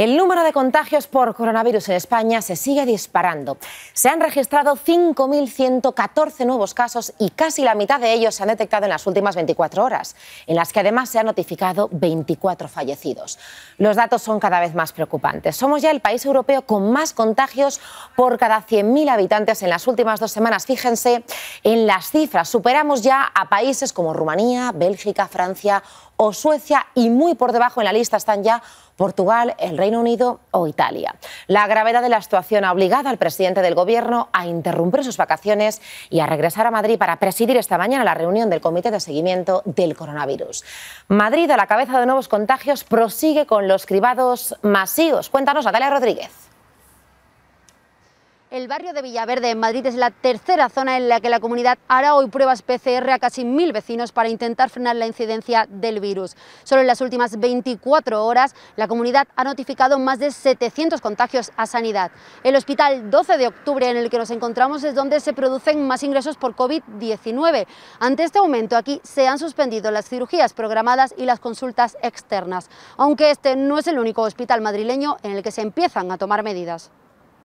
El número de contagios por coronavirus en España se sigue disparando. Se han registrado 5.114 nuevos casos y casi la mitad de ellos se han detectado en las últimas 24 horas, en las que además se han notificado 24 fallecidos. Los datos son cada vez más preocupantes. Somos ya el país europeo con más contagios por cada 100.000 habitantes en las últimas dos semanas. Fíjense en las cifras. Superamos ya a países como Rumanía, Bélgica, Francia o Suecia y muy por debajo en la lista están ya Portugal, el Reino Unido o Italia. La gravedad de la situación ha obligado al presidente del Gobierno a interrumpir sus vacaciones y a regresar a Madrid para presidir esta mañana la reunión del Comité de Seguimiento del Coronavirus. Madrid, a la cabeza de nuevos contagios, prosigue con los cribados masivos. Cuéntanos, Natalia Rodríguez. El barrio de Villaverde en Madrid es la tercera zona en la que la comunidad hará hoy pruebas PCR a casi mil vecinos para intentar frenar la incidencia del virus. Solo en las últimas 24 horas la comunidad ha notificado más de 700 contagios a sanidad. El hospital 12 de octubre en el que nos encontramos es donde se producen más ingresos por COVID-19. Ante este aumento aquí se han suspendido las cirugías programadas y las consultas externas, aunque este no es el único hospital madrileño en el que se empiezan a tomar medidas.